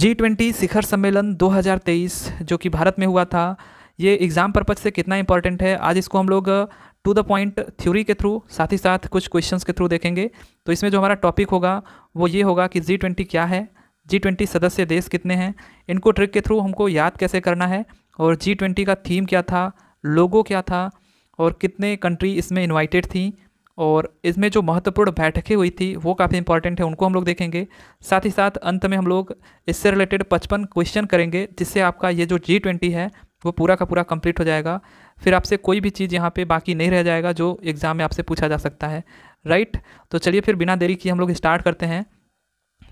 जी twenty शिखर सम्मेलन 2023 जो कि भारत में हुआ था ये एग्ज़ाम पर्पज से कितना इंपॉर्टेंट है आज इसको हम लोग टू द पॉइंट थ्योरी के थ्रू साथ ही साथ कुछ क्वेश्चंस के थ्रू देखेंगे तो इसमें जो हमारा टॉपिक होगा वो ये होगा कि जी ट्वेंटी क्या है जी ट्वेंटी सदस्य देश कितने हैं इनको ट्रिक के थ्रू हमको याद कैसे करना है और जी ट्वेंटी का थीम क्या था लोगो क्या था और कितने कंट्री इसमें इन्वाइटेड थी और इसमें जो महत्वपूर्ण बैठकें हुई थी वो काफ़ी इंपॉर्टेंट है उनको हम लोग देखेंगे साथ ही साथ अंत में हम लोग इससे रिलेटेड पचपन क्वेश्चन करेंगे जिससे आपका ये जो जी ट्वेंटी है वो पूरा का पूरा कंप्लीट हो जाएगा फिर आपसे कोई भी चीज़ यहाँ पे बाकी नहीं रह जाएगा जो एग्ज़ाम में आपसे पूछा जा सकता है राइट तो चलिए फिर बिना देरी किए हम लोग स्टार्ट करते हैं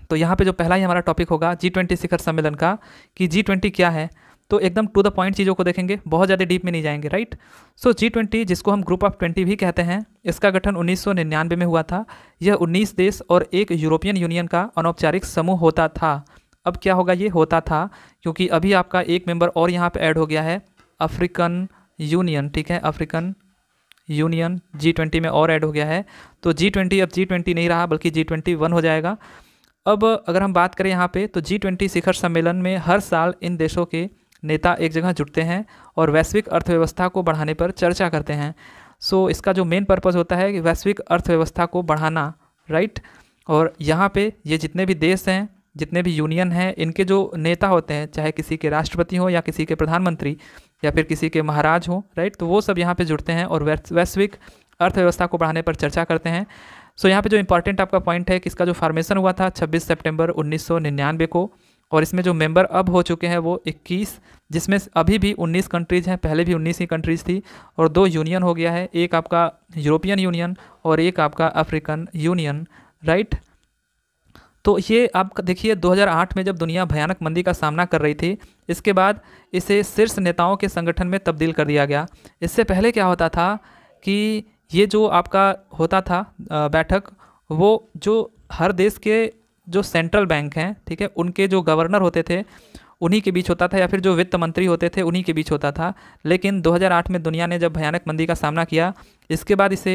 तो यहाँ पे जो पहला ही हमारा टॉपिक होगा जी ट्वेंटी शिखर सम्मेलन का कि जी ट्वेंटी क्या है तो एकदम टू द पॉइंट चीज़ों को देखेंगे बहुत ज़्यादा डीप में नहीं जाएंगे राइट सो जी ट्वेंटी जिसको हम ग्रुप ऑफ ट्वेंटी भी कहते हैं इसका गठन उन्नीस में हुआ था यह उन्नीस देश और एक यूरोपियन यूनियन का अनौपचारिक समूह होता था अब क्या होगा ये होता था क्योंकि अभी आपका एक मेंबर और यहाँ पर ऐड हो गया है अफ्रीकन यूनियन ठीक है अफ्रीकन यूनियन जी ट्वेंटी में और ऐड हो गया है तो जी ट्वेंटी अब जी ट्वेंटी नहीं रहा बल्कि जी ट्वेंटी वन हो जाएगा अब अगर हम बात करें यहाँ पे तो जी ट्वेंटी शिखर सम्मेलन में हर साल इन देशों के नेता एक जगह जुटते हैं और वैश्विक अर्थव्यवस्था को बढ़ाने पर चर्चा करते हैं सो so, इसका जो मेन पर्पज़ होता है कि वैश्विक अर्थव्यवस्था को बढ़ाना राइट और यहाँ पे ये जितने भी देश हैं जितने भी यूनियन हैं इनके जो नेता होते हैं चाहे किसी के राष्ट्रपति हो या किसी के प्रधानमंत्री या फिर किसी के महाराज हो राइट तो वो सब यहाँ पे जुड़ते हैं और वैश्विक अर्थव्यवस्था को बढ़ाने पर चर्चा करते हैं सो so, यहाँ पे जो इंपॉर्टेंट आपका पॉइंट है कि इसका जो फार्मेशन हुआ था छब्बीस सेप्टेम्बर उन्नीस को और इसमें जो मेंबर अब हो चुके हैं वो 21 जिसमें अभी भी 19 कंट्रीज़ हैं पहले भी 19 ही कंट्रीज़ थी और दो यूनियन हो गया है एक आपका यूरोपियन यूनियन और एक आपका अफ्रीकन यूनियन राइट तो ये आप देखिए 2008 में जब दुनिया भयानक मंदी का सामना कर रही थी इसके बाद इसे शीर्ष नेताओं के संगठन में तब्दील कर दिया गया इससे पहले क्या होता था कि ये जो आपका होता था बैठक वो जो हर देश के जो सेंट्रल बैंक हैं ठीक है उनके जो गवर्नर होते थे उन्हीं के बीच होता था या फिर जो वित्त मंत्री होते थे उन्हीं के बीच होता था लेकिन 2008 में दुनिया ने जब भयानक मंदी का सामना किया इसके बाद इसे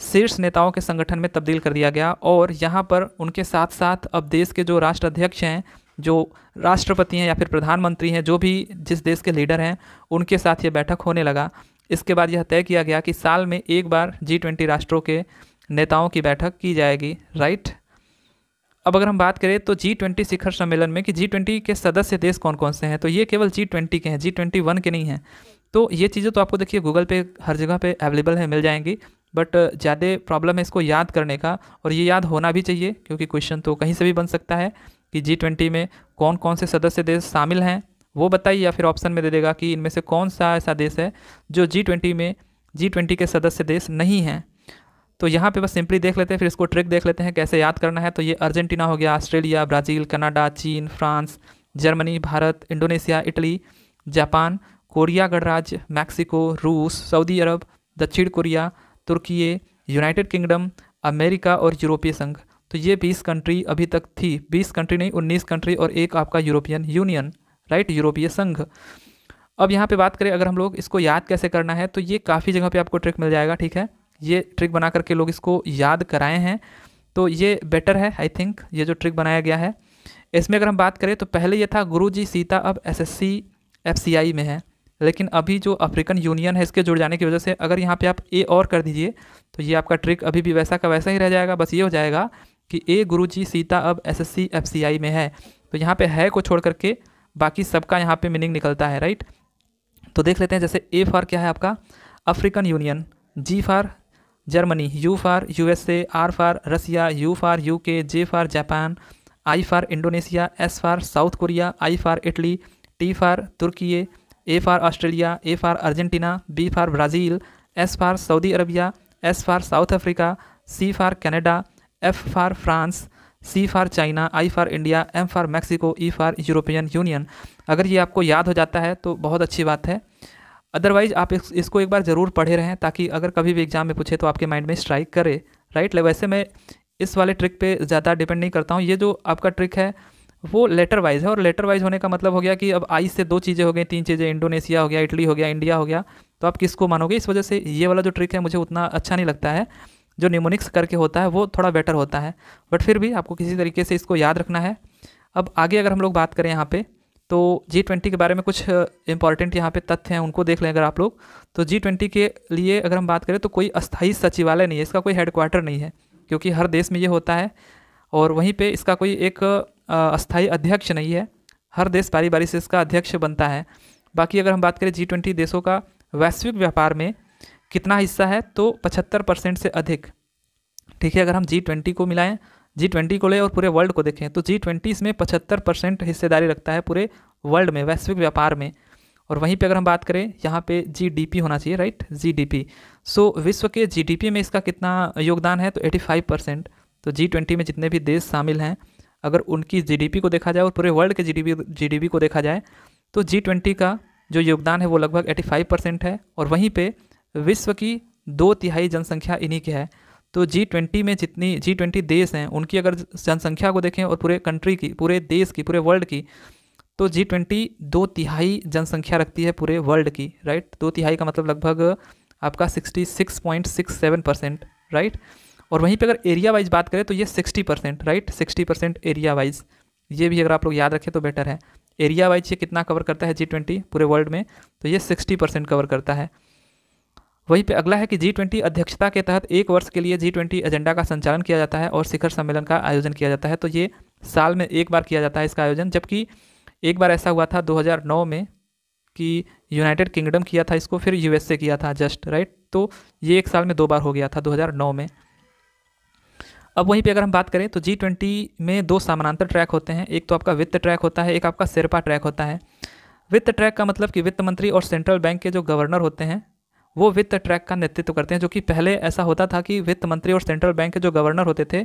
शीर्ष नेताओं के संगठन में तब्दील कर दिया गया और यहाँ पर उनके साथ साथ अब देश के जो राष्ट्र अध्यक्ष हैं जो राष्ट्रपति हैं या फिर प्रधानमंत्री हैं जो भी जिस देश के लीडर हैं उनके साथ ये बैठक होने लगा इसके बाद यह तय किया गया कि साल में एक बार जी ट्वेंटी राष्ट्रों के नेताओं की बैठक की जाएगी राइट अब अगर हम बात करें तो जी ट्वेंटी शिखर सम्मेलन में कि जी ट्वेंटी के सदस्य देश कौन कौन से हैं तो ये केवल जी ट्वेंटी के हैं जी ट्वेंटी वन के नहीं हैं तो ये चीज़ें तो आपको देखिए गूगल पे हर जगह पे अवेलेबल है मिल जाएंगी बट ज़्यादा प्रॉब्लम है इसको याद करने का और ये याद होना भी चाहिए क्योंकि क्वेश्चन तो कहीं से भी बन सकता है कि जी ट्वेंटी में कौन कौन से सदस्य देश शामिल हैं वो बताइए या फिर ऑप्शन में दे देगा कि इनमें से कौन सा ऐसा देश है जो जी ट्वेंटी में जी ट्वेंटी के सदस्य देश नहीं हैं तो यहाँ पे बस सिंपली देख लेते हैं फिर इसको ट्रिक देख लेते हैं कैसे याद करना है तो ये अर्जेंटीना हो गया ऑस्ट्रेलिया ब्राज़ील कनाडा चीन France Germany Bharat Indonesia Italy Japan Korea गणराज्य मैक्सिको रूस सऊदी अरब दक्षिण कोरिया तुर्की यूनाइटेड किंगडम अमेरिका और यूरोपीय संघ तो ये 20 कंट्री अभी तक थी 20 कंट्री नहीं 19 कंट्री और एक आपका यूरोपियन यूनियन राइट यूरोपीय संघ अब यहाँ पे बात करें अगर हम लोग इसको याद कैसे करना है तो ये काफ़ी जगह पे आपको ट्रिक मिल जाएगा ठीक है ये ट्रिक बना करके लोग इसको याद कराए हैं तो ये बेटर है आई थिंक ये जो ट्रिक बनाया गया है इसमें अगर हम बात करें तो पहले ये था गुरु जी सीता अब एस एस में है लेकिन अभी जो अफ्रीकन यूनियन है इसके जुड़ जाने की वजह से अगर यहाँ पे आप ए और कर दीजिए तो ये आपका ट्रिक अभी भी वैसा का वैसा ही रह जाएगा बस ये हो जाएगा कि ए गुरु जी सीता अब एस एस में है तो यहाँ पे है को छोड़ करके बाकी सबका यहाँ पे मीनिंग निकलता है राइट तो देख लेते हैं जैसे ए फॉर क्या है आपका African Union G for Germany U for A R for Russia U for K J for Japan I for Indonesia S for South Korea I for Italy T for Turkey A for Australia A for Argentina B for Brazil S for Saudi Arabia S for South Africa C for Canada F for France C for China I for India M for Mexico E for European union अगर ये आपको याद हो जाता है तो बहुत अच्छी बात है अदरवाइज आप इस, इसको एक बार ज़रूर पढ़े रहें ताकि अगर कभी भी एग्जाम में पूछे तो आपके माइंड में स्ट्राइक करे राइट वैसे मैं इस वाले ट्रिक पे ज़्यादा डिपेंड नहीं करता हूँ ये जो आपका ट्रिक है वो लेटर वाइज है और लेटर वाइज होने का मतलब हो गया कि अब आई से दो चीज़ें हो गई तीन चीज़ें इंडोनेशिया हो गया इटली हो गया इंडिया हो गया तो आप किसको मानोगे इस वजह से ये वाला जो ट्रिक है मुझे उतना अच्छा नहीं लगता है जो निमोनिक्स करके होता है वो थोड़ा बेटर होता है बट फिर भी आपको किसी तरीके से इसको याद रखना है अब आगे अगर हम लोग बात करें यहाँ पर तो जी ट्वेंटी के बारे में कुछ इंपॉर्टेंट यहाँ पे तथ्य हैं उनको देख लें अगर आप लोग तो जी ट्वेंटी के लिए अगर हम बात करें तो कोई अस्थायी सचिवालय नहीं है इसका कोई हेडक्वार्टर नहीं है क्योंकि हर देश में ये होता है और वहीं पे इसका कोई एक अस्थायी अध्यक्ष नहीं है हर देश बारी बारी से इसका अध्यक्ष बनता है बाकी अगर हम बात करें जी ट्वेंटी देशों का वैश्विक व्यापार में कितना हिस्सा है तो पचहत्तर परसेंट से अधिक ठीक है अगर हम जी ट्वेंटी को मिलाएं जी ट्वेंटी को ले और पूरे वर्ल्ड को देखें तो जी ट्वेंटी इसमें पचहत्तर परसेंट हिस्सेदारी रखता है पूरे वर्ल्ड में वैश्विक व्यापार में और वहीं पे अगर हम बात करें यहाँ पे जी होना चाहिए राइट जीडीपी सो विश्व के जी में इसका कितना योगदान है तो फाइव परसेंट तो जी ट्वेंटी में जितने भी देश शामिल हैं अगर उनकी जी को देखा जाए और पूरे वर्ल्ड के जी डी को देखा जाए तो जी ट्वेंटी का जो योगदान है वो लगभग एटी फाइव परसेंट है और वहीं पर विश्व की दो तिहाई जनसंख्या इन्हीं की है तो जी ट्वेंटी में जितनी जी ट्वेंटी देश हैं उनकी अगर जनसंख्या को देखें और पूरे कंट्री की पूरे देश की पूरे वर्ल्ड की तो जी ट्वेंटी दो तिहाई जनसंख्या रखती है पूरे वर्ल्ड की राइट दो तिहाई का मतलब लगभग आपका sixty six point six seven percent right और वहीं पे अगर एरिया वाइज बात करें तो ये sixty percent right sixty percent area wise ये भी अगर आप लोग याद रखें तो बेटर है एरिया वाइज ये कितना कवर करता है जी ट्वेंटी पूरे वर्ल्ड में तो ये सिक्सटी परसेंट कवर करता है वहीं पे अगला है कि जी अध्यक्षता के तहत एक वर्ष के लिए जी एजेंडा का संचालन किया जाता है और शिखर सम्मेलन का आयोजन किया जाता है तो ये साल में एक बार किया जाता है इसका आयोजन जबकि एक बार ऐसा हुआ था 2009 में कि यूनाइटेड किंगडम किया था इसको फिर यूएसए किया था जस्ट राइट तो ये एक साल में दो बार हो गया था 2009 में अब वहीं पे अगर हम बात करें तो जी ट्वेंटी में दो समानांतर ट्रैक होते हैं एक तो आपका वित्त ट्रैक होता है एक आपका सिरपा ट्रैक होता है वित्त ट्रैक का मतलब कि वित्त मंत्री और सेंट्रल बैंक के जो गवर्नर होते हैं वो वित्त ट्रैक का नेतृत्व करते हैं जो कि पहले ऐसा होता था कि वित्त मंत्री और सेंट्रल बैंक के जो गवर्नर होते थे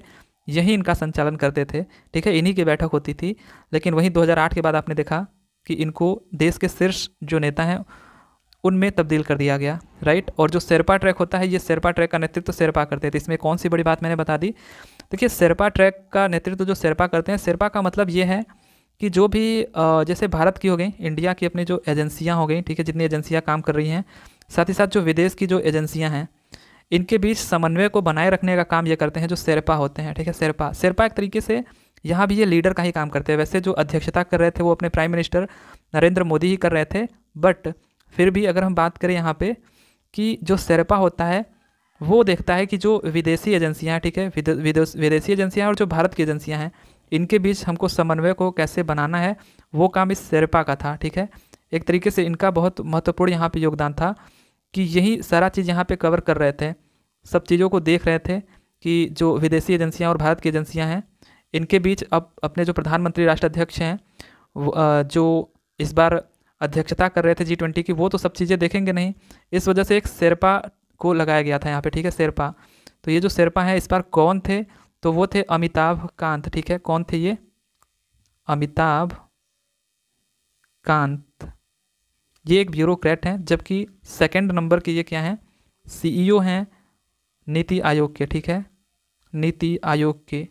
यही इनका संचालन करते थे ठीक है इन्हीं की बैठक होती थी लेकिन वहीं 2008 के बाद आपने देखा कि इनको देश के शीर्ष जो नेता हैं उनमें तब्दील कर दिया गया राइट और जो शेरपा ट्रैक होता है ये शेरपा ट्रैक का नेतृत्व शेरपा करते थे इसमें कौन सी बड़ी बात मैंने बता दी देखिए शेरपा ट्रैक का नेतृत्व जो शेरपा करते हैं शेरपा का मतलब ये है कि जो भी जैसे भारत की हो गई इंडिया की अपनी जो एजेंसियाँ हो गई ठीक है जितनी एजेंसियाँ काम कर रही हैं साथ ही साथ जो विदेश की जो एजेंसियाँ हैं इनके बीच समन्वय को बनाए रखने का काम ये करते हैं जो शेरपा होते हैं ठीक है शेरपा शेरपा एक तरीके से यहाँ भी ये लीडर का ही काम करते हैं वैसे जो अध्यक्षता कर रहे थे वो अपने प्राइम मिनिस्टर नरेंद्र मोदी ही कर रहे थे बट फिर भी अगर हम बात करें यहाँ पे कि जो शेरपा होता है वो देखता है कि जो विदेशी एजेंसियाँ हैं ठीक है विदेशी एजेंसियाँ और जो भारत की एजेंसियाँ हैं इनके बीच हमको समन्वय को कैसे बनाना है वो काम इस शेरपा का था ठीक है एक तरीके से इनका बहुत महत्वपूर्ण यहाँ पे योगदान था कि यही सारा चीज़ यहाँ पे कवर कर रहे थे सब चीज़ों को देख रहे थे कि जो विदेशी एजेंसियाँ और भारत की एजेंसियाँ हैं इनके बीच अब अपने जो प्रधानमंत्री राष्ट्राध्यक्ष हैं जो इस बार अध्यक्षता कर रहे थे जी ट्वेंटी की वो तो सब चीज़ें देखेंगे नहीं इस वजह से एक शेरपा को लगाया गया था यहाँ पर ठीक है शेरपा तो ये जो शेरपा हैं इस बार कौन थे तो वो थे अमिताभ कांत ठीक है कौन थे ये अमिताभ कांत ये एक ब्यूरोक्रेट हैं जबकि सेकंड नंबर के ये क्या हैं सीईओ e हैं नीति आयोग के ठीक है नीति आयोग के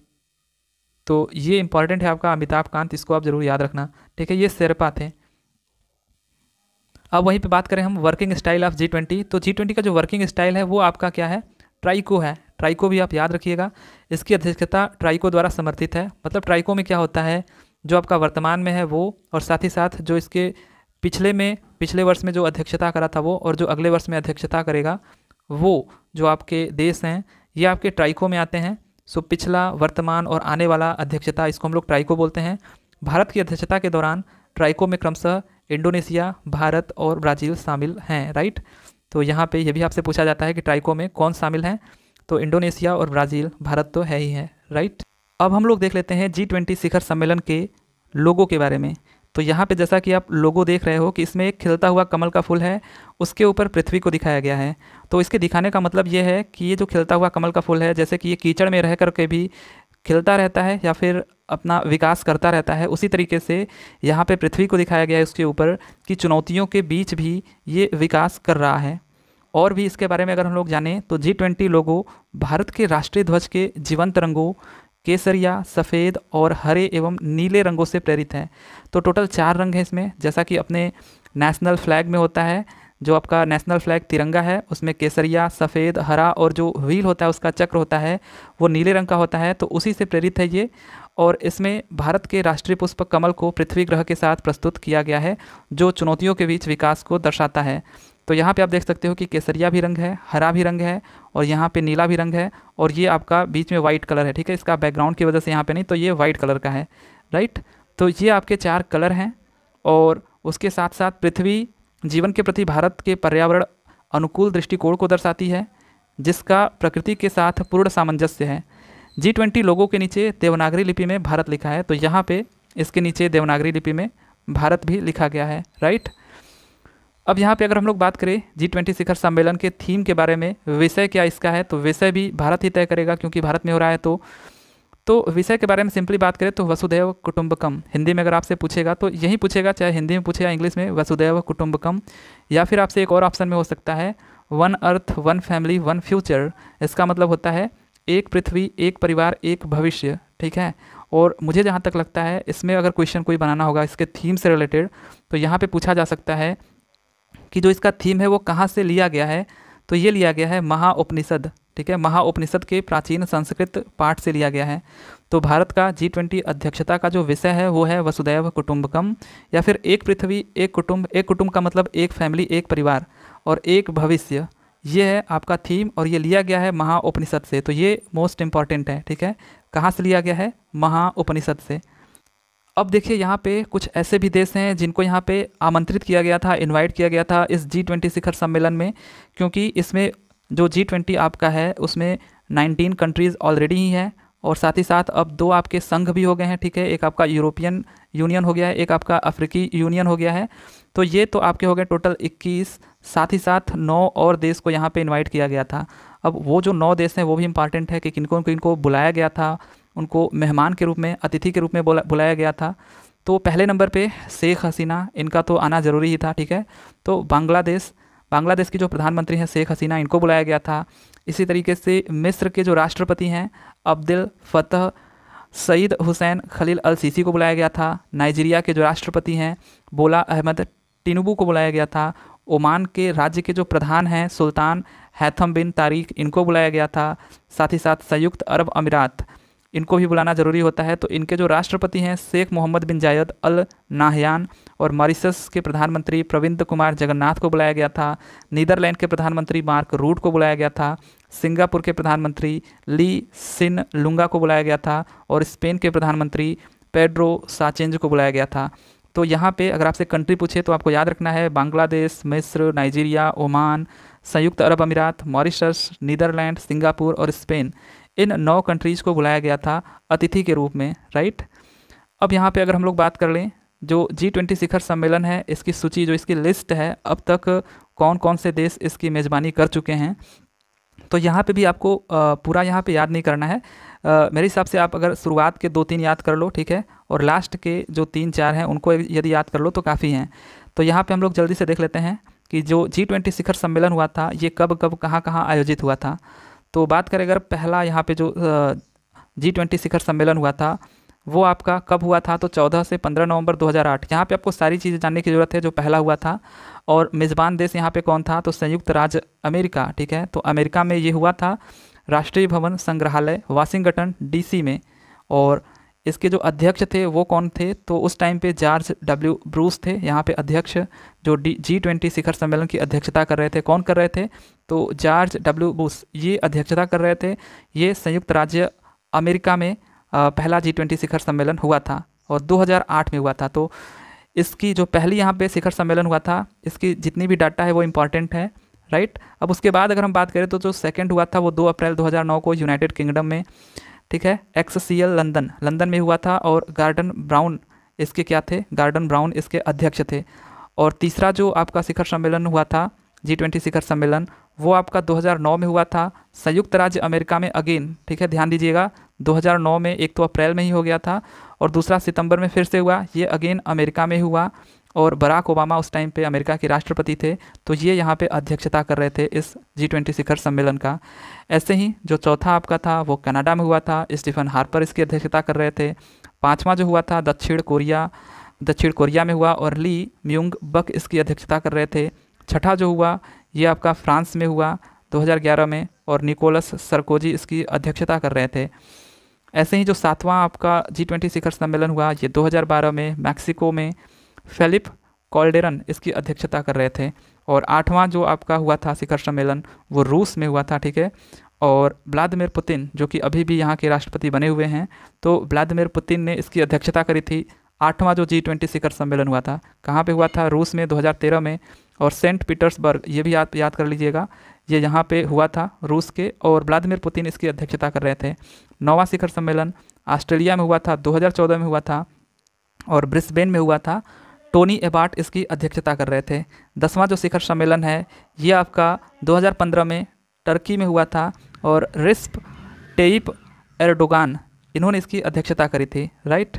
तो ये इंपॉर्टेंट है आपका अमिताभ कांत इसको आप ज़रूर याद रखना ठीक है ये शेरपा थे अब वहीं पे बात करें हम working style of G twenty तो जी ट्वेंटी का जो वर्किंग स्टाइल है वो आपका क्या है ट्राइको है ट्राइको भी आप याद रखिएगा इसकी अध्यक्षता ट्राइको द्वारा समर्थित है मतलब ट्राइको में क्या होता है जो आपका वर्तमान में है वो और साथ ही साथ जो इसके पिछले में पिछले वर्ष में जो अध्यक्षता करा था वो और जो अगले वर्ष में अध्यक्षता करेगा वो जो आपके देश हैं ये आपके ट्राइको में आते हैं सो पिछला वर्तमान और आने वाला अध्यक्षता इसको हम लोग ट्राइको बोलते हैं भारत की अध्यक्षता के दौरान ट्राइको में क्रमशः इंडोनेशिया भारत और ब्राज़ील शामिल हैं राइट तो यहाँ पे ये भी आपसे पूछा जाता है कि ट्राइको में कौन शामिल हैं तो इंडोनेशिया और ब्राज़ील भारत तो है ही है राइट अब हम लोग देख लेते हैं जी ट्वेंटी शिखर सम्मेलन के लोगों के बारे में तो यहाँ पे जैसा कि आप लोगों देख रहे हो कि इसमें एक खिलता हुआ कमल का फूल है उसके ऊपर पृथ्वी को दिखाया गया है तो इसके दिखाने का मतलब ये है कि ये जो खिलता हुआ कमल का फूल है जैसे कि ये कीचड़ में रह कर के भी खिलता रहता है या फिर अपना विकास करता रहता है उसी तरीके से यहाँ पे पृथ्वी को दिखाया गया है उसके ऊपर कि चुनौतियों के बीच भी ये विकास कर रहा है और भी इसके बारे में अगर हम लोग जानें तो जी ट्वेंटी लोगों भारत के राष्ट्रीय ध्वज के जीवंत रंगों केसरिया सफ़ेद और हरे एवं नीले रंगों से प्रेरित हैं तो टोटल चार रंग हैं इसमें जैसा कि अपने नेशनल फ्लैग में होता है जो आपका नेशनल फ्लैग तिरंगा है उसमें केसरिया सफ़ेद हरा और जो व्हील होता है उसका चक्र होता है वो नीले रंग का होता है तो उसी से प्रेरित है ये और इसमें भारत के राष्ट्रीय पुष्प कमल को पृथ्वी ग्रह के साथ प्रस्तुत किया गया है जो चुनौतियों के बीच विकास को दर्शाता है तो यहाँ पे आप देख सकते हो कि केसरिया भी रंग है हरा भी रंग है और यहाँ पे नीला भी रंग है और ये आपका बीच में वाइट कलर है ठीक है इसका बैकग्राउंड की वजह से यहाँ पे नहीं तो ये वाइट कलर का है राइट तो ये आपके चार कलर हैं और उसके साथ साथ पृथ्वी जीवन के प्रति भारत के पर्यावरण अनुकूल दृष्टिकोण को दर्शाती है जिसका प्रकृति के साथ पूर्ण सामंजस्य है जी ट्वेंटी लोगों के नीचे देवनागरी लिपि में भारत लिखा है तो यहाँ पे इसके नीचे देवनागरी लिपि में भारत भी लिखा गया है राइट अब यहाँ पे अगर हम लोग बात करें जी ट्वेंटी शिखर सम्मेलन के थीम के बारे में विषय क्या इसका है तो विषय भी भारत ही तय करेगा क्योंकि भारत में हो रहा है तो तो विषय के बारे में सिंपली बात करें तो वसुधैव कुटुंबकम हिंदी में अगर आपसे पूछेगा तो यही पूछेगा चाहे हिंदी में पूछे या इंग्लिश में वसुधैव कुटुंबकम या फिर आपसे एक और ऑप्शन में हो सकता है one earth one family one future इसका मतलब होता है एक पृथ्वी एक परिवार एक भविष्य ठीक है और मुझे जहाँ तक लगता है इसमें अगर क्वेश्चन कोई बनाना होगा इसके थीम से रिलेटेड तो यहाँ पर पूछा जा सकता है कि जो इसका थीम है वो कहाँ से लिया गया है तो ये लिया गया है महाउपनिषद ठीक है महाउपनिषद के प्राचीन संस्कृत पाठ से लिया गया है तो भारत का जी ट्वेंटी अध्यक्षता का जो विषय है वो है वसुदैव कुटुंबकम या फिर एक पृथ्वी एक कुटुंब एक कुटुंब का मतलब एक फैमिली एक परिवार और एक भविष्य ये है आपका थीम और ये लिया गया है महाउपनिषद से तो ये मोस्ट इम्पॉर्टेंट है ठीक है कहाँ से लिया गया है महाउपनिषद से अब देखिए यहाँ पे कुछ ऐसे भी देश हैं जिनको यहाँ पे आमंत्रित किया गया था इनवाइट किया गया था इस जी ट्वेंटी शिखर सम्मेलन में क्योंकि इसमें जो जी ट्वेंटी आपका है उसमें नाइनटीन कंट्रीज़ ऑलरेडी ही हैं और साथ ही साथ अब दो आपके संघ भी हो गए हैं ठीक है एक आपका यूरोपियन यूनियन हो गया है एक आपका अफ्रीकी यूनियन हो गया है तो ये तो आपके हो गए टोटल 21 साथ ही साथ नौ और देश को यहाँ पे इनवाइट किया गया था अब वो जो नौ देश हैं वो भी इम्पॉर्टेंट है कि किनको किनको बुलाया गया था उनको मेहमान के रूप में अतिथि के रूप में बुला बुलाया गया था तो पहले नंबर पे शेख हसीना इनका तो आना ज़रूरी ही था ठीक है तो बांग्लादेश बांग्लादेश की जो प्रधानमंत्री हैं शेख हसीना इनको बुलाया गया था इसी तरीके से मिस्र के जो राष्ट्रपति हैं Abdul Fattah Saeed Hussein Khalil al Sisi को बुलाया गया था नाइजीरिया के जो राष्ट्रपति हैं बोला अहमद टिनुबू को बुलाया गया था ओमान के राज्य के जो प्रधान हैं सुल्तान हैथम बिन तारीख इनको बुलाया गया था साथ ही साथ संयुक्त अरब अमीरात इनको भी बुलाना ज़रूरी होता है तो इनके जो राष्ट्रपति हैं शेख मोहम्मद बिन जायद अल नाहयान और मॉरिशस के प्रधानमंत्री प्रविंद कुमार जगन्नाथ को बुलाया गया था नीदरलैंड के प्रधानमंत्री मार्क रूट को बुलाया गया था सिंगापुर के प्रधानमंत्री ली सिन लुंगा को बुलाया गया था और स्पेन के प्रधानमंत्री पेड्रो साचेंज को बुलाया गया था तो यहाँ पे अगर आपसे कंट्री पूछे तो आपको याद रखना है बांग्लादेश मिस्र नाइजीरिया ओमान संयुक्त अरब अमीरात मॉरिशस नीदरलैंड सिंगापुर और स्पेन इन नौ कंट्रीज़ को बुलाया गया था अतिथि के रूप में राइट अब यहाँ पे अगर हम लोग बात कर लें जो जी ट्वेंटी शिखर सम्मेलन है इसकी सूची जो इसकी लिस्ट है अब तक कौन कौन से देश इसकी मेज़बानी कर चुके हैं तो यहाँ पे भी आपको पूरा यहाँ पे याद नहीं करना है मेरे हिसाब से आप अगर शुरुआत के दो तीन याद कर लो ठीक है और लास्ट के जो तीन चार हैं उनको यदि याद कर लो तो काफ़ी हैं तो यहाँ पर हम लोग जल्दी से देख लेते हैं कि जो जी ट्वेंटी शिखर सम्मेलन हुआ था ये कब कब कहाँ कहाँ आयोजित हुआ था तो बात करें अगर पहला यहाँ पे जो जी ट्वेंटी शिखर सम्मेलन हुआ था वो आपका कब हुआ था तो 14 से 15 नवंबर 2008 यहाँ पर आपको सारी चीज़ें जानने की ज़रूरत है जो पहला हुआ था और मेज़बान देश यहाँ पे कौन था तो संयुक्त राज्य अमेरिका ठीक है तो अमेरिका में ये हुआ था राष्ट्रीय भवन संग्रहालय वाशिंगटन डीसी में और इसके जो अध्यक्ष थे वो कौन थे तो उस टाइम पे जॉर्ज डब्ल्यू ब्रूस थे यहाँ पे अध्यक्ष जो डी जी ट्वेंटी शिखर सम्मेलन की अध्यक्षता कर रहे थे कौन कर रहे थे तो जॉर्ज डब्ल्यू ब्रूस ये अध्यक्षता कर रहे थे ये संयुक्त राज्य अमेरिका में पहला जी ट्वेंटी शिखर सम्मेलन हुआ था और 2008 में हुआ था तो इसकी जो पहली यहाँ पे शिखर सम्मेलन हुआ था इसकी जितनी भी डाटा है वो इम्पॉर्टेंट है राइट अब उसके बाद अगर हम बात करें तो जो सेकेंड हुआ था वो दो अप्रैल नौ को यूनाइटेड किंगडम में ठीक है X C L London London में हुआ था और गार्डन ब्राउन इसके क्या थे गार्डन ब्राउन इसके अध्यक्ष थे और तीसरा जो आपका शिखर सम्मेलन हुआ था जी ट्वेंटी शिखर सम्मेलन वो आपका 2009 में हुआ था संयुक्त राज्य अमेरिका में अगेन ठीक है ध्यान दीजिएगा 2009 में एक तो अप्रैल में ही हो गया था और दूसरा सितंबर में फिर से हुआ ये अगेन अमेरिका में हुआ और बराक ओबामा उस टाइम पे अमेरिका के राष्ट्रपति थे तो ये यहाँ पे अध्यक्षता कर रहे थे इस जी ट्वेंटी शिखर सम्मेलन का ऐसे ही जो चौथा आपका था वो कनाडा में हुआ था स्टीफन हार्पर इसकी अध्यक्षता कर रहे थे पाँचवा जो हुआ था दक्षिण कोरिया दक्षिण कोरिया में हुआ और ली म्यूंग बक इसकी अध्यक्षता कर रहे थे छठा जो हुआ ये आपका फ्रांस में हुआ 2011 में और निकोलस सरकोजी इसकी अध्यक्षता कर रहे थे ऐसे ही जो सातवां आपका जी ट्वेंटी शिखर सम्मेलन हुआ ये 2012 में मैक्सिको में फेलिप कॉल्डेरन इसकी अध्यक्षता कर रहे थे और आठवां जो आपका हुआ था शिखर सम्मेलन वो रूस में हुआ था ठीक है और व्लादिमिर पुतिन जो कि अभी भी यहाँ के राष्ट्रपति बने हुए हैं तो व्लादिमिर पुतिन ने इसकी अध्यक्षता करी थी आठवां जो जी ट्वेंटी शिखर सम्मेलन हुआ था कहाँ पे हुआ था रूस में 2013 में और सेंट पीटर्सबर्ग ये भी आप याद कर लीजिएगा ये यहाँ पे हुआ था रूस के और व्लादिमिर पुतिन इसकी अध्यक्षता कर रहे थे नौवां शिखर सम्मेलन ऑस्ट्रेलिया में हुआ था 2014 में हुआ था और ब्रिस्बेन में हुआ था टोनी एबार्ट इसकी अध्यक्षता कर रहे थे दसवां जो शिखर सम्मेलन है ये आपका 2015 में टर्की में हुआ था और रिस्प टेइप एरडोगान इन्होंने इसकी अध्यक्षता करी थी राइट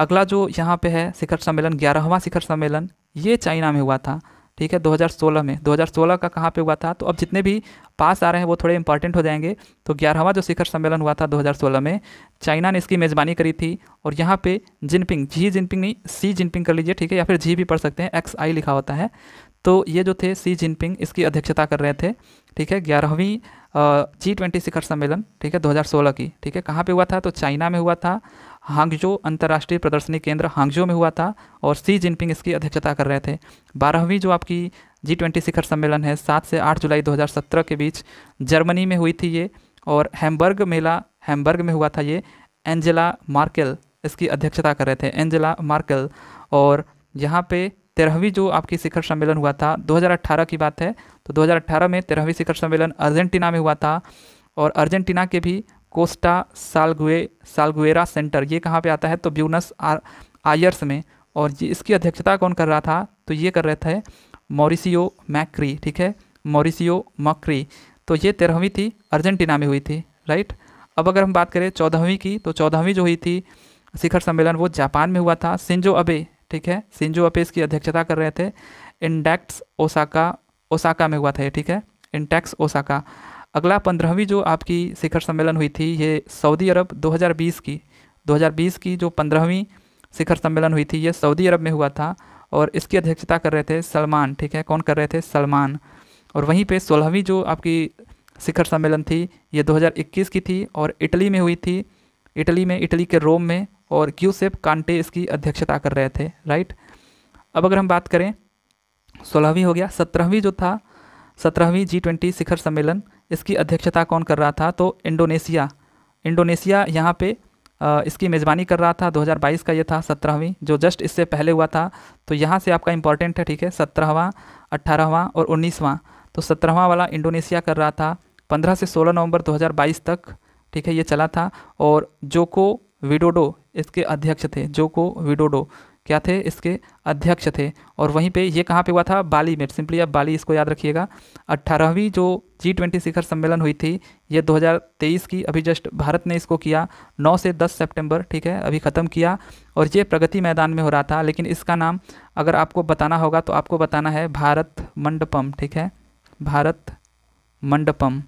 अगला जो यहाँ पे है शिखर सम्मेलन ग्यारहवा शिखर सम्मेलन ये चाइना में हुआ था ठीक है 2016 में 2016 का कहाँ पे हुआ था तो अब जितने भी पास आ रहे हैं वो थोड़े इंपॉर्टेंट हो जाएंगे तो ग्यारहवा जो शिखर सम्मेलन हुआ था 2016 में चाइना ने इसकी मेज़बानी करी थी और यहाँ पे जिनपिंग जी जिनपिंग नहीं सी जिनपिंग कर लीजिए ठीक है या फिर जी भी पढ़ सकते हैं एक्स आई लिखा होता है तो ये जो थे सी जिनपिंग इसकी अध्यक्षता कर रहे थे ठीक है ग्यारहवीं जी ट्वेंटी शिखर सम्मेलन ठीक है दो की ठीक है कहाँ पर हुआ था तो चाइना में हुआ था हांगजो अंतर्राष्ट्रीय प्रदर्शनी केंद्र हांगजो में हुआ था और सी जिनपिंग इसकी अध्यक्षता कर रहे थे बारहवीं जो आपकी जी ट्वेंटी शिखर सम्मेलन है सात से आठ जुलाई 2017 के बीच जर्मनी में हुई थी ये और हैम्बर्ग मेला हैम्बर्ग में हुआ था ये एंजेला मार्केल इसकी अध्यक्षता कर रहे थे एंजेला मार्केल और यहाँ पे तेरहवीं जो आपकी शिखर सम्मेलन हुआ था 2018 की बात है तो 2018 में तेरहवीं शिखर सम्मेलन अर्जेंटीना में हुआ था और अर्जेंटीना के भी कोस्टा सालगुए सालगुएरा सेंटर ये कहाँ पे आता है तो ब्यूनस आयर्स में और ये इसकी अध्यक्षता कौन कर रहा था तो ये कर रहे थे मॉरिसियो मैक्री ठीक है मॉरिसियो मक्री तो ये तेरहवीं थी अर्जेंटीना में हुई थी राइट अब अगर हम बात करें चौदहवीं की तो चौदहवीं जो हुई थी शिखर सम्मेलन वो जापान में हुआ था सिंजो अबे ठीक है सिंजो अबे इसकी अध्यक्षता कर रहे थे इंडेक्स ओसाका ओसाका में हुआ था ये ठीक है इंटेक्स ओसाका अगला पंद्रहवीं जो आपकी शिखर सम्मेलन हुई थी ये सऊदी अरब 2020 की 2020 की जो पंद्रहवीं शिखर सम्मेलन हुई थी ये सऊदी अरब में हुआ था और इसकी अध्यक्षता कर रहे थे सलमान ठीक है कौन कर रहे थे सलमान और वहीं पे सोलहवीं जो आपकी शिखर सम्मेलन थी ये 2021 की थी और इटली में हुई थी इटली में इटली के रोम में और क्यूसेप कांटे इसकी अध्यक्षता कर रहे थे राइट अब अगर हम बात करें सोलहवीं हो गया सत्रहवीं जो था सत्रहवीं जी ट्वेंटी शिखर सम्मेलन इसकी अध्यक्षता कौन कर रहा था तो इंडोनेशिया इंडोनेशिया यहाँ पे इसकी मेज़बानी कर रहा था 2022 का ये था सत्रहवीं जो जस्ट इससे पहले हुआ था तो यहाँ से आपका इंपॉर्टेंट है ठीक है सत्रहवां अट्ठारहवां और उन्नीसवाँ तो सत्रहवाँ वाला इंडोनेशिया कर रहा था पंद्रह से सोलह नवंबर दो तक ठीक है ये चला था और जोको विडोडो इसके अध्यक्ष थे जोको विडोडो क्या थे इसके अध्यक्ष थे और वहीं पे ये कहाँ पे हुआ था बाली में सिंपली आप बाली इसको याद रखिएगा अट्ठारहवीं जो जी ट्वेंटी शिखर सम्मेलन हुई थी ये 2023 की अभी जस्ट भारत ने इसको किया 9 से 10 सितंबर ठीक है अभी ख़त्म किया और ये प्रगति मैदान में हो रहा था लेकिन इसका नाम अगर आपको बताना होगा तो आपको बताना है भारत मंडपम ठीक है भारत मंडपम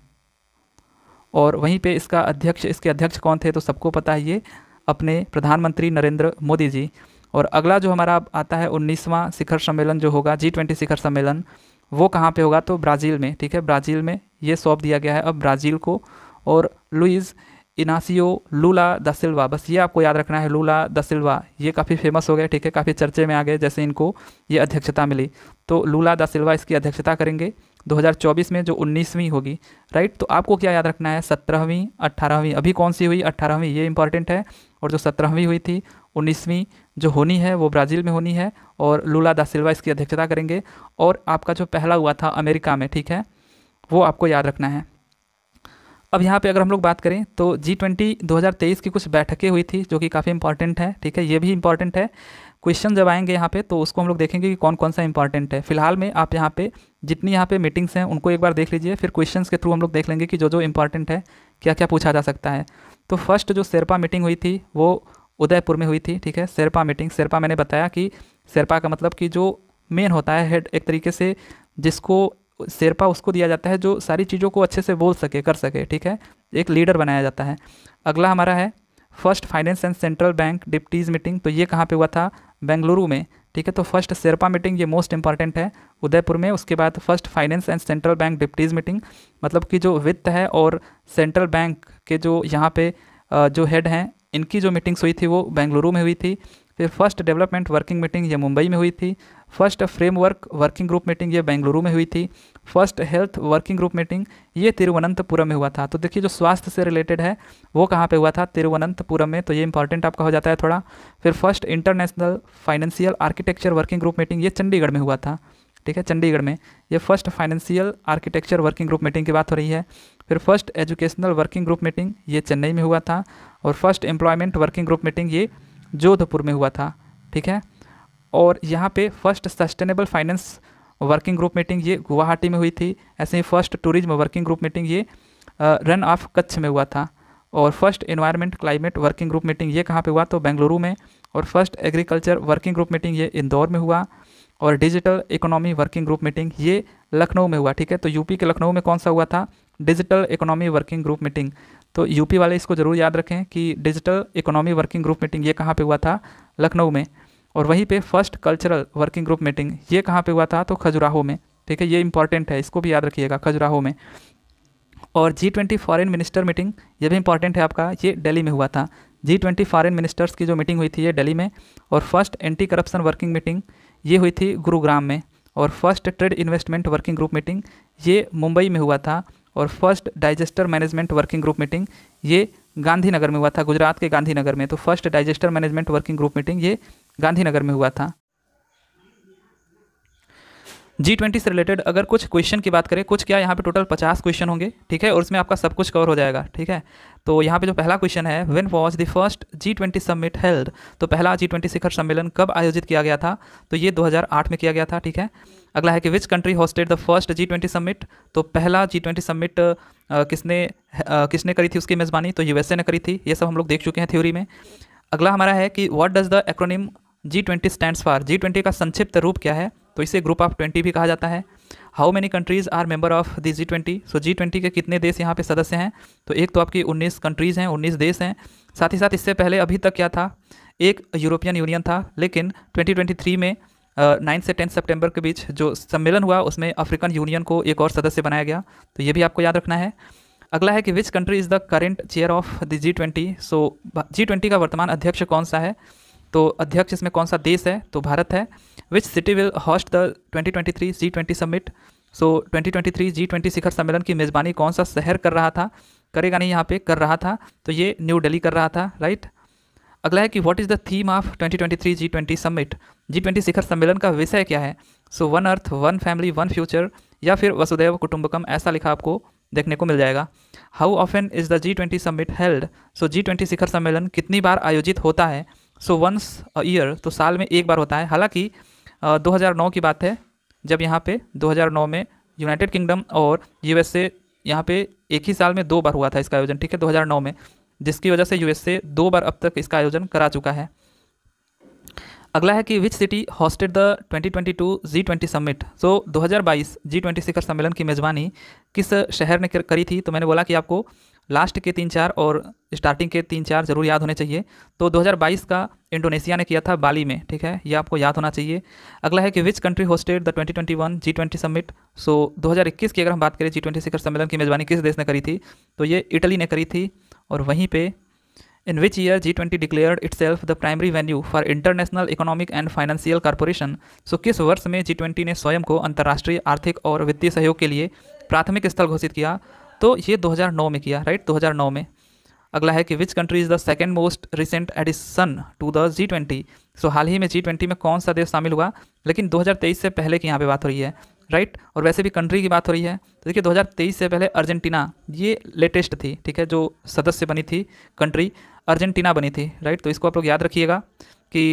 और वहीं पर इसका अध्यक्ष इसके अध्यक्ष कौन थे तो सबको पता है ये अपने प्रधानमंत्री नरेंद्र मोदी जी और अगला जो हमारा आता है उन्नीसवां शिखर सम्मेलन जो होगा जी ट्वेंटी शिखर सम्मेलन वो कहाँ पे होगा तो ब्राज़ील में ठीक है ब्राज़ील में ये सौंप दिया गया है अब ब्राज़ील को और Luiz Inacio Lula da Silva बस ये आपको याद रखना है लूला द सिल्वा ये काफ़ी फेमस हो गए ठीक है काफ़ी चर्चे में आ गए जैसे इनको ये अध्यक्षता मिली तो लूला द सिल्वा इसकी अध्यक्षता करेंगे 2024 में जो 19वीं होगी राइट तो आपको क्या याद रखना है सत्रहवीं अट्ठारहवीं अभी कौन सी हुई अट्ठारहवीं ये इंपॉर्टेंट है और जो सत्रहवीं हुई थी उन्नीसवीं जो होनी है वो ब्राज़ील में होनी है और लूला दा सिल्वा इसकी अध्यक्षता करेंगे और आपका जो पहला हुआ था अमेरिका में ठीक है वो आपको याद रखना है अब यहाँ पे अगर हम लोग बात करें तो जी ट्वेंटी दो की कुछ बैठकें हुई थी जो कि काफ़ी इंपॉर्टेंट है ठीक है ये भी इंपॉर्टेंट है क्वेश्चन जब आएंगे यहाँ पे तो उसको हम लोग देखेंगे कि कौन कौन सा इंपॉर्टेंट है फिलहाल में आप यहाँ पे जितनी यहाँ पे मीटिंग्स हैं उनको एक बार देख लीजिए फिर क्वेश्चन के थ्रू हम लोग देख लेंगे कि जो जो इंपॉर्टेंट है क्या क्या पूछा जा सकता है तो फर्स्ट जो शेरपा मीटिंग हुई थी वो उदयपुर में हुई थी ठीक है शेरपा मीटिंग शेरपा मैंने बताया कि शेरपा का मतलब कि जो मेन होता है हेड एक तरीके से जिसको शेरपा उसको दिया जाता है जो सारी चीज़ों को अच्छे से बोल सके कर सके ठीक है एक लीडर बनाया जाता है अगला हमारा है first finance and central bank deputies meeting तो ये कहाँ पे हुआ था बेंगलुरु में ठीक है तो फर्स्ट शेरपा मीटिंग ये मोस्ट इंपॉर्टेंट है उदयपुर में उसके बाद first finance and central bank deputies meeting मतलब कि जो वित्त है और सेंट्रल बैंक के जो यहाँ पे जो हेड हैं इनकी जो मीटिंग्स हुई थी वो बेंगलुरु में हुई थी फिर फर्स्ट डेवलपमेंट वर्किंग मीटिंग ये मुंबई में हुई थी first framework working group meeting ये बेंगलुरु में हुई थी first health working group meeting ये तिरुवनंतपुरम में हुआ था तो देखिए जो स्वास्थ्य से रिलेटेड है वो कहाँ पे हुआ था तिरुवनंतपुरम में तो ये इंपॉर्टेंट आपका हो जाता है थोड़ा फिर first international financial architecture working group meeting ये चंडीगढ़ में हुआ था ठीक है चंडीगढ़ में ये first financial architecture working group meeting की बात हो रही है फिर first educational working group meeting ये चेन्नई में हुआ था और first employment working group meeting ये जोधपुर में हुआ था ठीक है और यहाँ पे first sustainable finance working group meeting ये गुवाहाटी में हुई थी ऐसे ही first tourism working group meeting ये रन ऑफ कच्छ में हुआ था और first environment climate working group meeting ये कहाँ पे हुआ तो बेंगलुरु में और first agriculture working group meeting ये इंदौर में हुआ और digital economy working group meeting ये लखनऊ में हुआ ठीक है तो यूपी के लखनऊ में कौन सा हुआ था digital economy working group meeting तो यूपी वाले इसको ज़रूर याद रखें कि digital economy working group meeting ये कहाँ पे हुआ था लखनऊ में और वहीं पे first cultural working group meeting ये कहाँ पे हुआ था तो खजुराहो में ठीक है ये इंपॉर्टेंट है इसको भी याद रखिएगा खजुराहो में और G twenty foreign minister meeting ये भी इंपॉर्टेंट है आपका ये डेली में हुआ था जी ट्वेंटी फॉरन मिनिस्टर्स की जो मीटिंग हुई थी ये डेली में और first anti corruption working meeting ये हुई थी गुरुग्राम में और first trade investment working group meeting ये मुंबई में हुआ था और first disaster management working group meeting ये गांधीनगर में हुआ था गुजरात के गांधीनगर में तो first disaster management working group meeting ये गांधीनगर में हुआ था जी ट्वेंटी से रिलेटेड अगर कुछ क्वेश्चन की बात करें कुछ क्या यहाँ पे टोटल पचास क्वेश्चन होंगे ठीक है और उसमें आपका सब कुछ कवर हो जाएगा ठीक है तो यहाँ पे जो पहला क्वेश्चन है when was the first G twenty summit held तो पहला जी ट्वेंटी शिखर सम्मेलन कब आयोजित किया गया था तो ये 2008 में किया गया था ठीक है अगला है कि which country hosted the first G twenty summit तो पहला जी ट्वेंटी समिट किसने आ, किसने करी थी उसकी मेज़बानी तो यू ने करी थी ये सब हम लोग देख चुके हैं थ्योरी में अगला हमारा है कि what does the acronym G twenty stand for G twenty का संक्षिप्त रूप क्या है तो इसे ग्रुप ऑफ ट्वेंटी भी कहा जाता है how many countries are member of the G twenty so G twenty के कितने देश यहाँ पे सदस्य हैं तो एक तो आपकी उन्नीस कंट्रीज़ हैं उन्नीस देश हैं साथ ही साथ इससे पहले अभी तक क्या था एक यूरोपियन यूनियन था लेकिन 2023 में नाइन्थ से टेंथ सितंबर के बीच जो सम्मेलन हुआ उसमें अफ्रीकन यूनियन को एक और सदस्य बनाया गया तो ये भी आपको याद रखना है अगला है कि which country is the current chair of the G twenty so G twenty का वर्तमान अध्यक्ष कौन सा है तो अध्यक्ष इसमें कौन सा देश है तो भारत है which city will host the 2023 G twenty summit so 2023 G twenty शिखर सम्मेलन की मेज़बानी कौन सा शहर कर रहा था करेगा नहीं यहाँ पे कर रहा था तो ये न्यू दिल्ली कर रहा था राइट अगला है कि what is the theme of 2023 G twenty summit G twenty शिखर सम्मेलन का विषय क्या है so one earth one family one future या फिर वसुदैव कुटुंबकम ऐसा लिखा आपको देखने को मिल जाएगा how often is the G twenty summit held so G twenty शिखर सम्मेलन कितनी बार आयोजित होता है सो वंस अ ईयर तो साल में एक बार होता है हालांकि uh, 2009 की बात है जब यहाँ पे 2009 में यूनाइटेड किंगडम और यूएसए यहाँ पे एक ही साल में दो बार हुआ था इसका आयोजन ठीक है 2009 में जिसकी वजह से यूएसए दो बार अब तक इसका आयोजन करा चुका है अगला है कि which city hosted the 2022 G twenty summit so 2022 G twenty शिखर सम्मेलन की मेज़बानी किस शहर ने करी थी तो मैंने बोला कि आपको लास्ट के तीन चार और स्टार्टिंग के तीन चार जरूर याद होने चाहिए तो 2022 का इंडोनेशिया ने किया था बाली में ठीक है ये आपको याद होना चाहिए अगला है कि which country hosted the 2021 G twenty summit so 2021 की अगर हम बात करें जी ट्वेंटी शिखर सम्मेलन की मेज़बानी किस देश ने करी थी तो ये इटली ने करी थी और वहीं पर in which year G twenty declared itself the primary venue for international economic and financial corporation so किस वर्ष में जी ट्वेंटी ने स्वयं को अंतर्राष्ट्रीय आर्थिक और वित्तीय सहयोग के लिए प्राथमिक स्थल घोषित किया तो ये 2009 में किया राइट 2009 में अगला है कि which country is the second most recent edition to the G twenty so हाल ही में जी ट्वेंटी में कौन सा देश शामिल हुआ लेकिन 2023 से पहले की यहाँ पे बात हो रही है राइट और वैसे भी कंट्री की बात हो रही है तो देखिए 2023 से पहले अर्जेंटीना ये लेटेस्ट थी ठीक है जो सदस्य बनी थी कंट्री अर्जेंटीना बनी थी राइट तो इसको आप लोग याद रखिएगा कि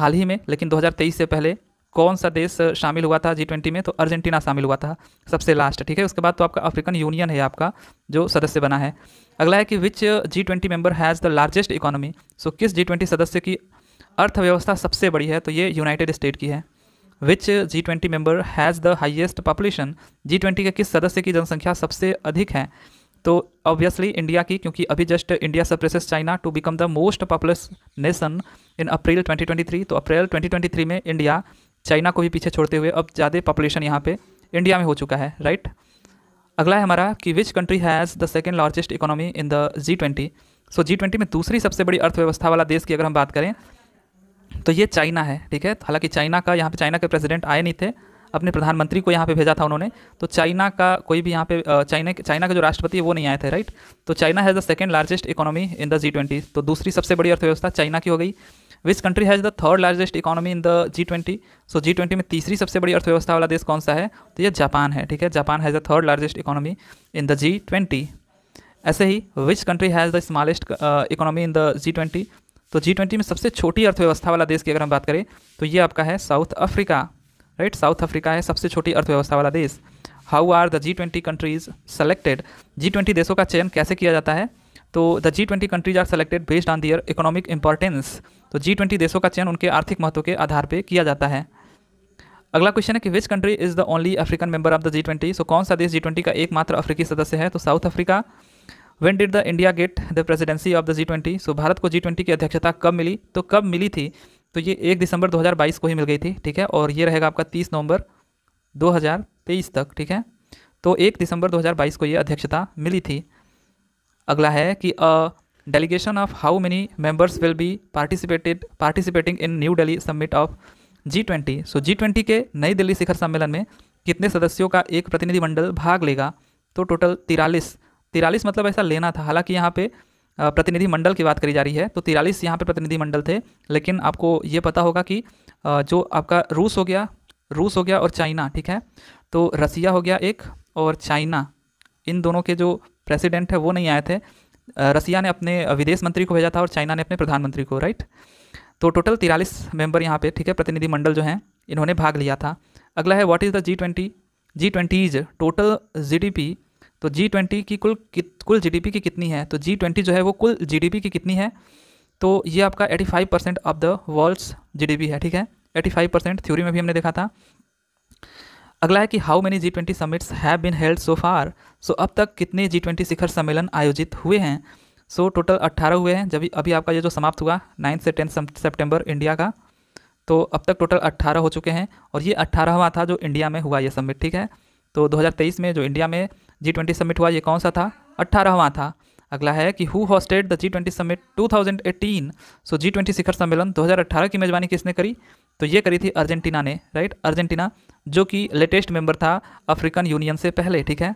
हाल ही में लेकिन 2023 से पहले कौन सा देश शामिल हुआ था जी ट्वेंटी में तो अर्जेंटीना शामिल हुआ था सबसे लास्ट ठीक है उसके बाद तो आपका अफ्रीकन यूनियन है आपका जो सदस्य बना है अगला है कि which G twenty member has the largest economy so किस जी ट्वेंटी सदस्य की अर्थव्यवस्था सबसे बड़ी है तो ये यूनाइटेड स्टेट की है which G twenty member has the highest population G twenty के किस सदस्य की जनसंख्या सबसे अधिक है तो ऑब्वियसली इंडिया की क्योंकि अभी just India suppresses China to become the most populous nation in April 2023 तो अप्रैल 2023 में इंडिया चाइना को भी पीछे छोड़ते हुए अब ज़्यादा पॉपुलेशन यहाँ पे इंडिया में हो चुका है राइट अगला है हमारा कि which country has the second largest economy in the G twenty so G twenty में दूसरी सबसे बड़ी अर्थव्यवस्था वाला देश की अगर हम बात करें तो ये चाइना है ठीक है हालांकि चाइना का यहाँ पे चाइना के प्रेसिडेंट आए नहीं थे अपने प्रधानमंत्री को यहाँ पे भेजा था उन्होंने तो चाइना का कोई भी यहाँ पे चाइना चाइना का जो राष्ट्रपति है वो नहीं आए थे राइट तो China has the second largest economy in the G twenty तो दूसरी सबसे बड़ी अर्थव्यवस्था चाइना की हो गई which country has the third largest economy in the G twenty so G twenty में तीसरी सबसे बड़ी अर्थव्यवस्था वाला देश कौन सा है तो ये जापान है ठीक है Japan has the third largest economy in the G twenty ऐसे ही which country has the smallest economy in the G twenty तो जी ट्वेंटी में सबसे छोटी अर्थव्यवस्था वाला देश की अगर हम बात करें तो ये आपका है South Africa right South Africa है सबसे छोटी अर्थव्यवस्था वाला देश how are the G twenty countries selected G twenty देशों का चयन कैसे किया जाता है तो the G twenty countries are selected based on their economic importance तो जी ट्वेंटी देशों का चयन उनके आर्थिक महत्व के आधार पर किया जाता है अगला क्वेश्चन है कि which country is the only African member of the G twenty so कौन सा देश जी ट्वेंटी का एकमात्र अफ्रीकी सदस्य है तो South Africa when did the India get the presidency of the G twenty so Bharat को जी ट्वेंटी की अध्यक्षता कब मिली तो कब मिली थी तो ये एक दिसंबर 2022 को ही मिल गई थी ठीक है और ये रहेगा आपका 30 नवंबर 2023 तक ठीक है तो एक दिसंबर 2022 को ये अध्यक्षता मिली थी अगला है कि delegation of how many members will be participated participating in New Delhi summit of G twenty so G twenty के नई दिल्ली शिखर सम्मेलन में कितने सदस्यों का एक प्रतिनिधिमंडल भाग लेगा तो टोटल तिरालीस तिरालीस मतलब ऐसा लेना था हालांकि यहाँ पे प्रतिनिधिमंडल की बात करी जा रही है तो तिरालीस यहाँ पे प्रतिनिधिमंडल थे लेकिन आपको ये पता होगा कि जो आपका रूस हो गया रूस हो गया और चाइना ठीक है तो रसिया हो गया एक और चाइना इन दोनों के जो प्रेसिडेंट है वो नहीं आए थे रसिया ने अपने विदेश मंत्री को भेजा था और चाइना ने अपने प्रधानमंत्री को राइट तो टोटल तिरालीस मेंबर यहाँ पे ठीक है प्रतिनिधिमंडल जो हैं इन्होंने भाग लिया था अगला है what is the G twenty G twenty is total GDP तो जी ट्वेंटी की कुल कि, कुल जीडीपी की कितनी है तो जी ट्वेंटी जो है वो कुल जीडीपी की कितनी है तो ये आपका eighty five percent of the world's GDP है ठीक है एटी फाइव परसेंट थ्योरी में भी हमने देखा था अगला है कि how many G twenty summits have been held so far so अब तक कितने जी ट्वेंटी शिखर सम्मेलन आयोजित हुए हैं सो टोटल अट्ठारह हुए हैं जब अभी आपका ये जो समाप्त हुआ नाइन्थ से टेंथ सेप्टेम्बर इंडिया का तो अब तक टोटल अट्ठारह हो चुके हैं और ये अट्ठारहवा था जो इंडिया में हुआ ये सम्मिट ठीक है तो तेईस में जो इंडिया में जी ट्वेंटी सम्मिट हुआ ये कौन सा था अट्ठारहवा था अगला है कि who hosted the G twenty summit eighteen so G twenty शिखर सम्मेलन 2018 की मेज़बानी किसने करी तो ये करी थी अर्जेंटीना ने राइट अर्जेंटीना जो कि लेटेस्ट मेंबर था अफ्रीकन यूनियन से पहले ठीक है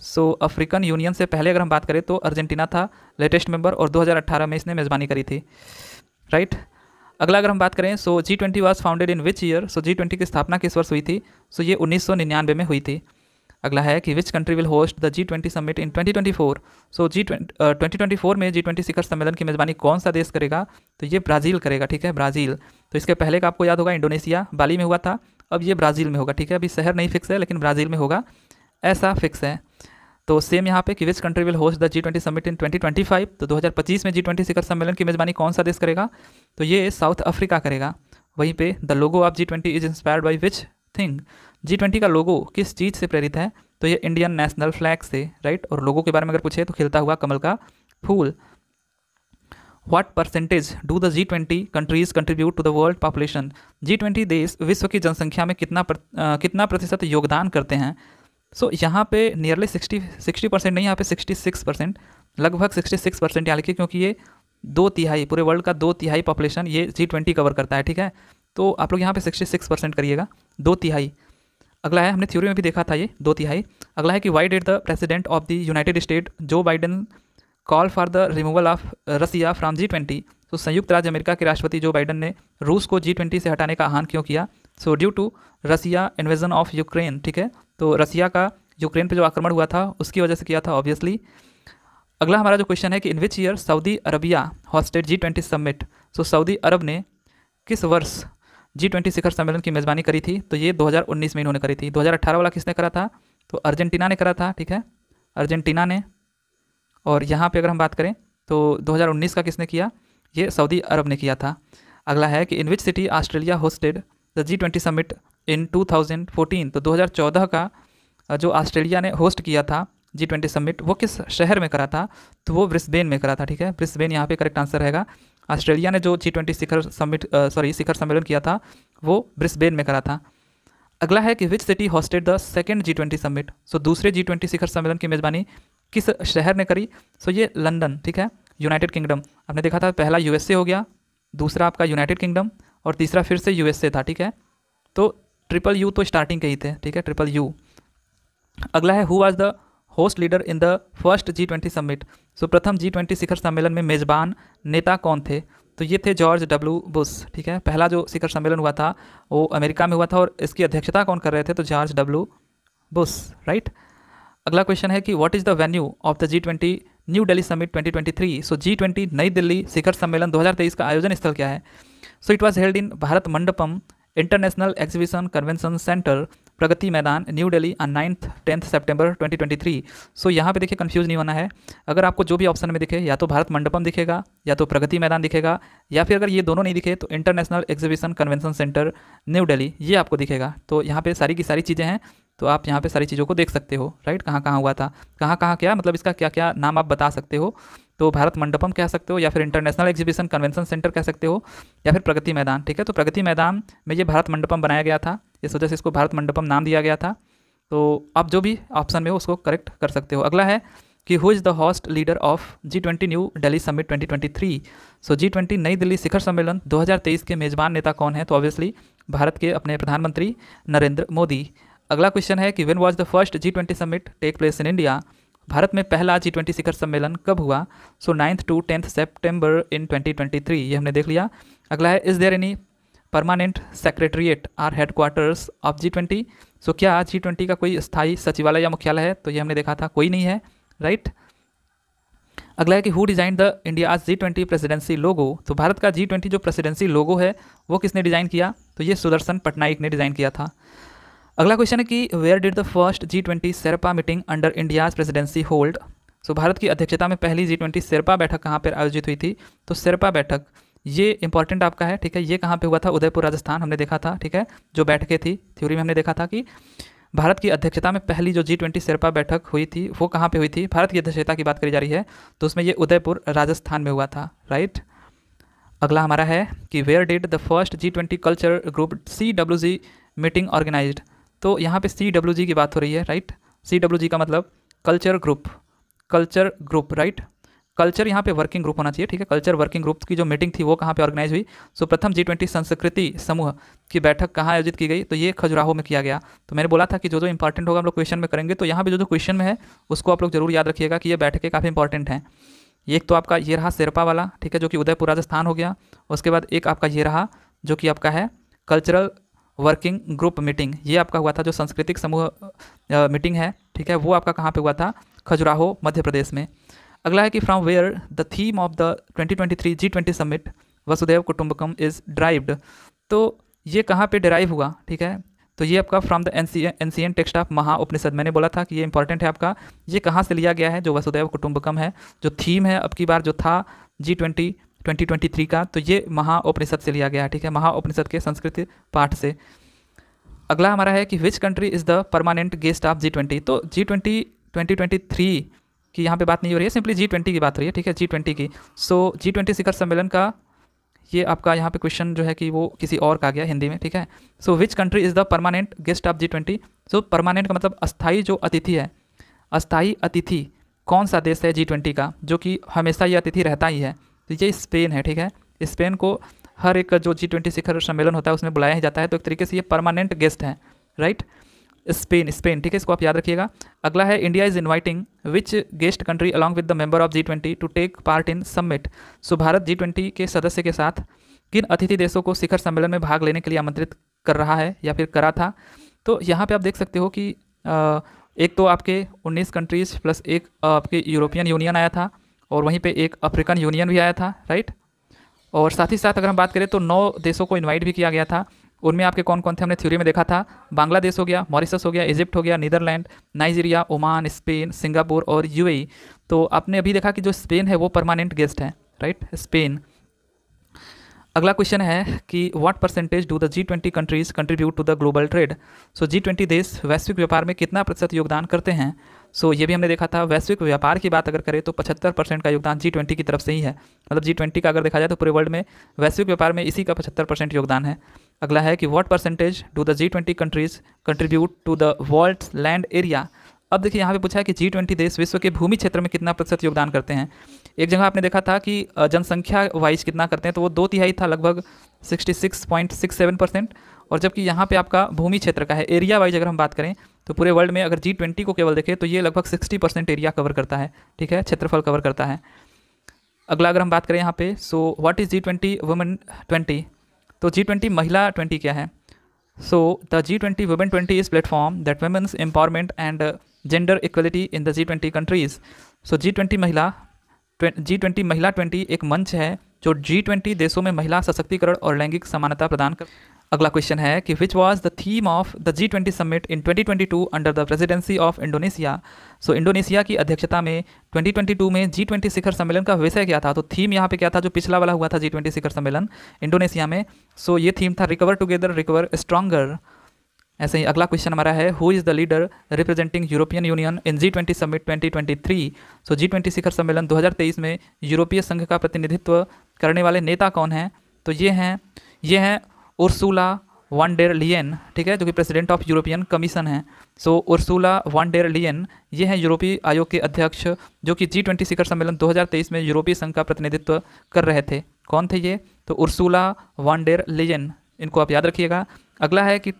सो अफ्रीकन यूनियन से पहले अगर हम बात करें तो अर्जेंटीना था लेटेस्ट मेंबर और 2018 में इसने मेज़बानी करी थी राइट right? अगला अगर हम बात करें so G twenty was founded in which year so G twenty की स्थापना किस वर्ष हुई थी सो so, ये उन्नीस में हुई थी अगला है कि which country will host the G twenty summit in 2024 so G twenty twenty four में जी ट्वेंटी शिखर सम्मेलन की मेज़बानी कौन सा देश करेगा तो ये ब्राज़ील करेगा ठीक है ब्राज़ील तो इसके पहले का आपको याद होगा इंडोनेशिया बाली में हुआ था अब ये ब्राज़ील में होगा ठीक है अभी शहर नहीं फिक्स है लेकिन ब्राज़ील में होगा ऐसा फिक्स है तो सेम यहाँ पे कि which country will host the G twenty summit in 2025 तो 2025 में जी ट्वेंटी शिखर सम्मेलन की मेज़बानी कौन सा देश करेगा तो ये साउथ अफ्रीका करेगा वहीं पे the logo of G twenty is inspired by which thing G twenty का लोगो किस चीज़ से प्रेरित है तो ये इंडियन नेशनल फ्लैग से राइट और लोगों के बारे में अगर पूछे तो खिलता हुआ कमल का फूल what percentage do the G twenty countries contribute to the world population G twenty देश विश्व की जनसंख्या में कितना पर, आ, कितना प्रतिशत योगदान करते हैं सो so, यहाँ पे नियरली सिक्सटी सिक्सटी परसेंट नहीं यहाँ पे सिक्सटी सिक्स परसेंट लगभग सिक्सटी सिक्स परसेंट यानी कि क्योंकि ये दो तिहाई पूरे वर्ल्ड का दो तिहाई पॉपुलेशन ये जी ट्वेंटी कवर करता है ठीक है तो आप लोग यहाँ पे सिक्सटी सिक्स परसेंट करिएगा दो तिहाई अगला है हमने थ्योरी में भी देखा था ये दो तिहाई अगला है कि why did the president of the United State Joe Biden call for the removal of Russia from G twenty तो संयुक्त राज्य अमेरिका के राष्ट्रपति जो बाइडन ने रूस को जी ट्वेंटी से हटाने का आह्वान क्यों किया so due to Russia invasion of Ukraine ठीक है तो रसिया का यूक्रेन पर जो आक्रमण हुआ था उसकी वजह से किया था ऑब्वियसली अगला हमारा जो क्वेश्चन है कि in which year Saudi Arabia hosted G twenty submit so Saudi Arab ने किस वर्ष जी ट्वेंटी शिखर सम्मेलन की मेज़बानी करी थी तो ये 2019 में इन्होंने करी थी 2018 वाला किसने करा था तो अर्जेंटीना ने करा था ठीक है अर्जेंटीना ने और यहाँ पे अगर हम बात करें तो 2019 का किसने किया ये सऊदी अरब ने किया था अगला है कि in which city Australia hosted the G twenty summit in 2014 तो 2014 का जो ऑस्ट्रेलिया ने होस्ट किया था जी ट्वेंटी समिट वो किस शहर में करा था तो वो ब्रिस्बेन में करा था ठीक है ब्रिस्बेन यहाँ पे करेक्ट आंसर रहेगा ऑस्ट्रेलिया ने जो जी ट्वेंटी शिखर समिट सॉरी शिखर सम्मेलन किया था वो ब्रिस्बेन में करा था अगला है कि which city hosted the second G twenty summit so दूसरे जी ट्वेंटी शिखर सम्मेलन की मेज़बानी किस शहर ने करी सो ये लंदन ठीक है यूनाइटेड किंगडम आपने देखा था पहला यूएसए हो गया दूसरा आपका यूनाइटेड किंगडम और तीसरा फिर से यूएसए था ठीक है तो ट्रिपल यू तो स्टार्टिंग के ही थे ठीक है ट्रिपल यू अगला है who was the host leader in the first G twenty summit so प्रथम जी ट्वेंटी शिखर सम्मेलन में मेज़बान नेता कौन थे तो ये थे जॉर्ज डब्ल्यू बुश ठीक है पहला जो शिखर सम्मेलन हुआ था वो अमेरिका में हुआ था और इसकी अध्यक्षता कौन कर रहे थे तो जॉर्ज डब्ल्यू बुश राइट अगला क्वेश्चन है कि what is the venue of the G twenty New Delhi summit 2023 so G twenty नई दिल्ली शिखर सम्मेलन 2023 का आयोजन स्थल क्या है so it was held in Bharat Mandapam international exhibition convention centre Pragati Maidan New Delhi on ninth tenth September 2023 so so, यहाँ पे देखिए कन्फ्यूज नहीं होना है अगर आपको जो भी ऑप्शन में दिखे या तो भारत मंडपम दिखेगा या तो प्रगति मैदान दिखेगा या फिर अगर ये दोनों नहीं दिखे तो international exhibition convention centre New Delhi ये आपको दिखेगा तो यहाँ पर सारी की सारी चीज़ें हैं तो आप यहाँ पे सारी चीज़ों को देख सकते हो राइट कहाँ कहाँ हुआ था कहाँ कहाँ क्या मतलब इसका क्या क्या नाम आप बता सकते हो तो भारत मंडपम कह सकते हो या फिर इंटरनेशनल एग्जीबिशन कन्वेंशन सेंटर कह सकते हो या फिर प्रगति मैदान ठीक है तो प्रगति मैदान में ये भारत मंडपम बनाया गया था इस वजह से इसको भारत मंडपम नाम दिया गया था तो आप जो भी ऑप्शन में हो उसको करेक्ट कर सकते हो अगला है कि who is the host leader of G twenty New Delhi summit 2023 so G twenty नई दिल्ली शिखर सम्मेलन 2023 के मेज़बान नेता कौन है तो ऑब्वियसली भारत के अपने प्रधानमंत्री नरेंद्र मोदी अगला क्वेश्चन है कि when was the first G twenty summit take place in India Bharat में पहला जी ट्वेंटी शिखर सम्मेलन कब हुआ so ninth to tenth September in twenty twenty three ये हमने देख लिया अगला है is there any permanent secretariat or headquarters of G twenty so क्या जी ट्वेंटी का कोई स्थायी सचिवालय या मुख्यालय है तो ये हमने देखा था कोई नहीं है राइट right? अगला है कि who design the India G twenty presidency logo तो भारत का जी ट्वेंटी जो प्रेसिडेंसी लोगो है वो किसने डिज़ाइन किया तो ये सुदर्शन पटनायक ने डिज़ाइन किया था अगला क्वेश्चन है कि where did the first G twenty sherpa meeting under India's presidency hold so Bharat की अध्यक्षता में पहली जी ट्वेंटी सेरपा बैठक कहाँ पर आयोजित हुई थी तो सेरपा बैठक ये इंपॉर्टेंट आपका है ठीक है ये कहाँ पे हुआ था उदयपुर राजस्थान हमने देखा था ठीक है जो बैठकें थी थ्योरी में हमने देखा था कि भारत की अध्यक्षता में पहली जो जी ट्वेंटी सेरपा बैठक हुई थी वो कहाँ पे हुई थी भारत की अध्यक्षता की बात करी जा रही है तो उसमें ये उदयपुर राजस्थान में हुआ था राइट अगला हमारा है कि where did the first G twenty culture group C W G meeting organised तो यहाँ पे सी डब्ल्यू जी की बात हो रही है राइट सी डब्ल्यू जी का मतलब culture group culture group right culture यहाँ पे वर्किंग ग्रुप होना चाहिए ठीक है कल्चर वर्किंग ग्रुप की जो मीटिंग थी वो कहाँ पे ऑर्गेनाइज हुई सो प्रथम जी ट्वेंटी संस्कृति समूह की बैठक कहाँ आयोजित की गई तो ये खजुराहो में किया गया तो मैंने बोला था कि जो जो इंपॉर्टेंट होगा हम लोग क्वेश्चन में करेंगे तो यहाँ पे जो जो क्वेश्चन में है उसको आप लोग जरूर याद रखिएगा कि ये बैठकें काफ़ी इंपॉर्टेंट हैं एक तो आपका ये रहा शेरपा वाला ठीक है जो कि उदयपुर राजस्थान हो गया उसके बाद एक आपका ये रहा जो कि आपका है कल्चरल वर्किंग ग्रुप मीटिंग ये आपका हुआ था जो सांस्कृतिक समूह मीटिंग है ठीक है वो आपका कहाँ पे हुआ था खजुराहो मध्य प्रदेश में अगला है कि from where the theme of the 2023 G twenty summit Vasudhaiva Kutumbakam is derived तो ये कहाँ पे डिराइव हुआ ठीक है तो ये आपका फ्रॉम द एन एन टेक्स्ट ऑफ महा उपनिषद मैंने बोला था कि ये इंपॉर्टेंट है आपका ये कहाँ से लिया गया है जो वसुदेव कुटुम्बकम है जो थीम है अब की बार जो था जी ट्वेंटी 2023 का तो ये महाउपनिषद से लिया गया ठीक है महाउपनिषद के संस्कृत पाठ से अगला हमारा है कि which country is the permanent guest of G twenty तो G twenty twenty twenty three की यहाँ पे बात नहीं हो रही है सिंपली जी ट्वेंटी की बात हो रही है ठीक है जी ट्वेंटी की सो जी ट्वेंटी शिखर सम्मेलन का ये आपका यहाँ पे क्वेश्चन जो है कि वो किसी और का गया हिंदी में ठीक है so which country is the permanent guest of G twenty so permanent का मतलब अस्थाई जो अतिथि है अस्थाई अतिथि कौन सा देश है जी ट्वेंटी का जो कि हमेशा ये अतिथि रहता ही है तो ये स्पेन है ठीक है स्पेन को हर एक जो जी ट्वेंटी शिखर सम्मेलन होता है उसमें बुलाया जाता है तो एक तरीके से ये परमानेंट गेस्ट हैं राइट स्पेन स्पेन ठीक है इसको आप याद रखिएगा अगला है India is inviting which guest country along with the member of G twenty to take part in summit so Bharat G twenty के सदस्य के साथ किन अतिथि देशों को शिखर सम्मेलन में भाग लेने के लिए आमंत्रित कर रहा है या फिर करा था तो यहाँ पर आप देख सकते हो कि एक तो आपके उन्नीस कंट्रीज़ प्लस एक आपके यूरोपियन यूनियन आया था और वहीं पे एक अफ्रीकन यूनियन भी आया था राइट और साथ ही साथ अगर हम बात करें तो नौ देशों को इन्वाइट भी किया गया था उनमें आपके कौन कौन थे हमने थ्योरी में देखा था बांग्लादेश हो गया मॉरिसस हो गया इजिप्ट हो गया Netherlands Nigeria Oman Spain Singapore और यू तो आपने अभी देखा कि जो स्पेन है वो परमानेंट गेस्ट है राइट स्पेन अगला क्वेश्चन है कि what percentage do the G twenty countries contribute to the global trade so G twenty देश वैश्विक व्यापार में कितना प्रतिशत योगदान करते हैं सो so, ये भी हमने देखा था वैश्विक व्यापार की बात अगर करें तो 75 परसेंट का योगदान जी ट्वेंटी की तरफ से ही है मतलब जी ट्वेंटी का अगर देखा जाए तो पूरे वर्ल्ड में वैश्विक व्यापार में इसी का 75 परसेंट योगदान है अगला है कि what percentage do the G twenty countries contribute to the world land area अब देखिए यहाँ पे पूछा है कि जी ट्वेंटी देश विश्व के भूमि क्षेत्र में कितना प्रतिशत योगदान करते हैं एक जगह आपने देखा था कि जनसंख्या वाइज कितना करते हैं तो वो दो तिहाई था लगभग सिक्सटी परसेंट और जबकि यहाँ पे आपका भूमि क्षेत्र का है एरिया वाइज अगर हम बात करें तो पूरे वर्ल्ड में अगर जी ट्वेंटी को केवल देखें तो ये लगभग सिक्सटी परसेंट एरिया कवर करता है ठीक है क्षेत्रफल कवर करता है अगला अगर हम बात करें यहाँ पे so what is G twenty women twenty तो जी ट्वेंटी महिला ट्वेंटी क्या है so the G twenty women twenty is platform that women's empowerment and gender equality in the G twenty countries so G twenty महिला G twenty महिला twenty एक मंच है जो जी ट्वेंटी देशों में महिला सशक्तिकरण और लैंगिक समानता प्रदान कर अगला क्वेश्चन है कि which was the theme of the G twenty summit in 2022 under the presidency of Indonesia so Indonesia की अध्यक्षता में 2022 में जी ट्वेंटी शिखर सम्मेलन का विषय क्या था तो थीम यहाँ पे क्या था जो पिछला वाला हुआ था जी ट्वेंटी शिखर सम्मेलन इंडोनेशिया में सो so, ये थीम था रिकवर टुगेदर रिकवर स्ट्रांगर ऐसे ही अगला क्वेश्चन हमारा है who is the leader representing European Union in G twenty summit twenty twenty three so G twenty शिखर सम्मेलन दो हजार तेईस में यूरोपीय संघ का प्रतिनिधित्व करने वाले नेता कौन हैं तो ये हैं ये हैं उर्सूला वन डेर लियन ठीक है जो कि प्रेसिडेंट ऑफ यूरोपियन कमीशन है सो उर्सूला वन डेर लियन ये हैं यूरोपीय आयोग के अध्यक्ष जो कि जी ट्वेंटी शिखर सम्मेलन 2023 में यूरोपीय संघ का प्रतिनिधित्व कर रहे थे कौन थे ये तो उर्सूला वन डेर लियन इनको आप याद रखिएगा अगला है कि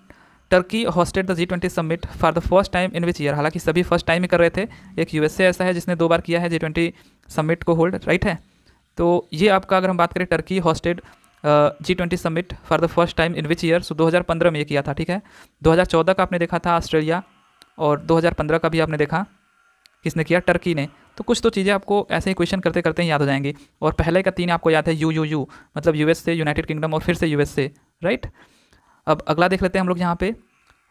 Turkey hosted the G twenty summit for the first time in which year हालांकि सभी फर्स्ट टाइम ही कर रहे थे एक यूएसए ऐसा है जिसने दो बार किया है जी ट्वेंटी समिट को होल्ड राइट है तो ये आपका अगर हम बात करें Turkey hosted G twenty summit for the first time in which year so 2015 में ये किया था ठीक है 2014 का आपने देखा था ऑस्ट्रेलिया और 2015 का भी आपने देखा किसने किया टर्की ने तो कुछ तो चीज़ें आपको ऐसे ही क्वेश्चन करते करते ही याद हो जाएंगी और पहले का तीन आपको याद है यू यू यू मतलब यू से यूनाइटेड किंगडम और फिर से यू से राइट अब अगला देख लेते हैं हम लोग यहाँ पे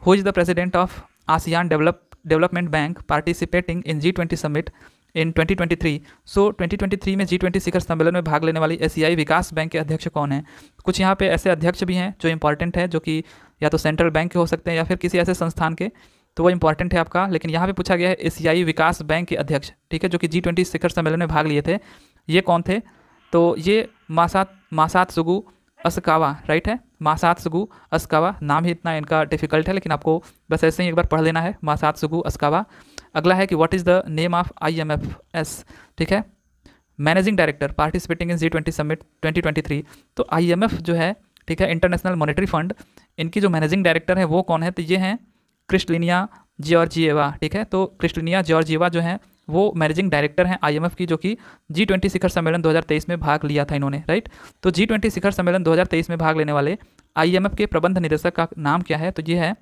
who is the president of Asian develop development bank participating in G twenty summit in 2023 so so, 2023 में जी ट्वेंटी शिखर सम्मेलन में भाग लेने वाली एशियाई e विकास बैंक के अध्यक्ष कौन है कुछ यहाँ पे ऐसे अध्यक्ष भी हैं जो इंपॉर्टेंट है जो कि या तो सेंट्रल बैंक के हो सकते हैं या फिर किसी ऐसे संस्थान के तो वो इंपॉर्टेंट है आपका लेकिन यहाँ पे पूछा गया है एशियाई e विकास बैंक के अध्यक्ष ठीक है जो कि जी ट्वेंटी शिखर सम्मेलन में भाग लिए थे ये कौन थे तो ये मासात मासात सुगु असकावा राइट है मासात सुगु असकावा नाम ही इतना इनका डिफिकल्ट है लेकिन आपको बस ऐसे ही एक बार पढ़ लेना है मासात सुगु असकावा अगला है कि what is the name of I M F S ठीक है managing director participating in G twenty summit twenty twenty three तो आई एम एफ जो है ठीक है इंटरनेशनल मॉनेटरी फंड इनकी जो मैनेजिंग डायरेक्टर है वो कौन है तो ये हैं क्रिस्टलिनिया जॉर्जिएवा ठीक है तो क्रिस्टलिनिया जॉर्जिएवा जो है वो मैनेजिंग डायरेक्टर हैं एफ की जो कि जी ट्वेंटी शिखर सम्मेलन तेईस में भाग लिया था इन्होंने राइट तो जी ट्वेंटी शिखर सम्मेलन तेईस में भाग लेने वाले एफ के प्रबंध निदेशक का नाम क्या है तो ये है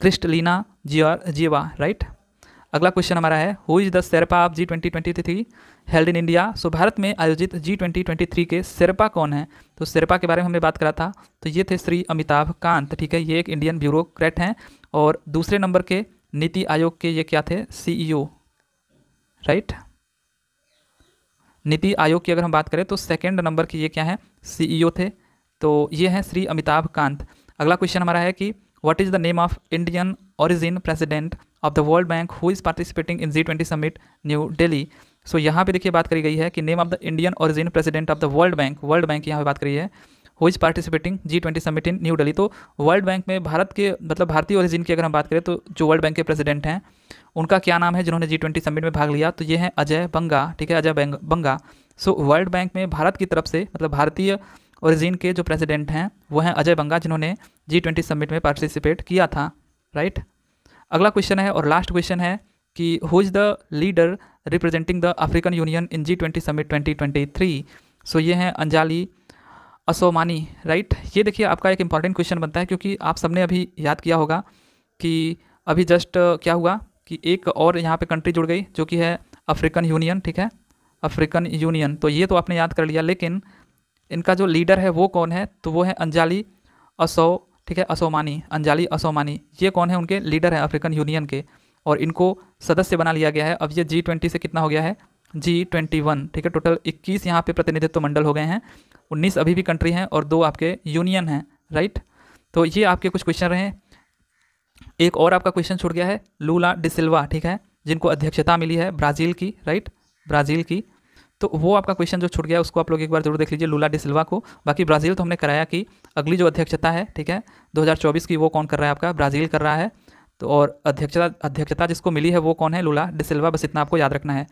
क्रिस्टलिना जिया जिएवा राइट अगला क्वेश्चन हमारा है who is the sherpa of G twenty twenty three held in India so Bharat में आयोजित जी ट्वेंटी ट्वेंटी थ्री के सेरपा कौन है तो सेरपा के बारे में हमने बात करा था तो ये थे श्री अमिताभ कांत ठीक है ये एक इंडियन ब्यूरोक्रेट हैं और दूसरे नंबर के नीति आयोग के ये क्या थे सीईओ राइट e नीति आयोग की अगर हम बात करें तो सेकेंड नंबर के ये क्या हैं सीईओ e थे तो ये हैं श्री अमिताभ कांत अगला क्वेश्चन हमारा है कि what is the name of Indian origin president of the World Bank who is participating in G twenty summit New Delhi so यहाँ पे देखिए बात करी गई है कि name of the Indian origin president of the World Bank World Bank यहाँ पे बात करी है who is participating G twenty summit in New Delhi तो वर्ल्ड बैंक में भारत के मतलब भारतीय ओरिजिन की अगर हम बात करें तो जो वर्ल्ड बैंक के प्रेसिडेंट हैं उनका क्या नाम है जिन्होंने जी ट्वेंटी समिट में भाग लिया तो ये हैं अजय बंगा ठीक है Ajay Banga so World Bank में भारत की तरफ से मतलब भारतीय ओरिजिन के जो प्रेसिडेंट हैं वो हैं अजय बंगा जिन्होंने जी ट्वेंटी समिट में पार्टिसिपेट किया था राइट अगला क्वेश्चन है और लास्ट क्वेश्चन है कि who is the leader representing the African Union in G twenty summit twenty twenty three so ये हैं अंजाली असोमानी राइट ये देखिए आपका एक इंपॉर्टेंट क्वेश्चन बनता है क्योंकि आप सबने अभी याद किया होगा कि अभी जस्ट क्या हुआ कि एक और यहाँ पे कंट्री जुड़ गई जो कि है अफ्रीकन यूनियन ठीक है अफ्रीकन यूनियन तो ये तो आपने याद कर लिया लेकिन इनका जो लीडर है वो कौन है तो वो है अंजाली असो ठीक है असोमानी अंजाली असोमानी ये कौन है उनके लीडर हैं अफ्रीकन यूनियन के और इनको सदस्य बना लिया गया है अब ये जी ट्वेंटी से कितना हो गया है जी ट्वेंटी वन ठीक है टोटल इक्कीस यहाँ पे प्रतिनिधित्व मंडल हो गए हैं उन्नीस अभी भी कंट्री हैं और दो आपके यूनियन हैं राइट तो ये आपके कुछ क्वेश्चन रहे एक और आपका क्वेश्चन छूट गया है लूला डिसिल्वा ठीक है जिनको अध्यक्षता मिली है ब्राज़ील की राइट ब्राज़ील की तो वो आपका क्वेश्चन जो छूट गया उसको आप लोग एक बार जरूर देख लीजिए लूला डिसिल्वा को बाकी ब्राज़ील तो हमने कराया कि अगली जो अध्यक्षता है ठीक है 2024 की वो कौन कर रहा है आपका ब्राज़ील कर रहा है तो और अध्यक्षता अध्यक्षता जिसको मिली है वो कौन है लूला डिसिल्वा बस इतना आपको याद रखना है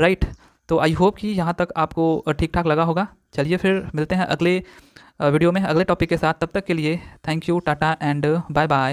राइट तो आई होप कि यहाँ तक आपको ठीक ठाक लगा होगा चलिए फिर मिलते हैं अगले वीडियो में अगले टॉपिक के साथ तब तक के लिए thank you tata and bye bye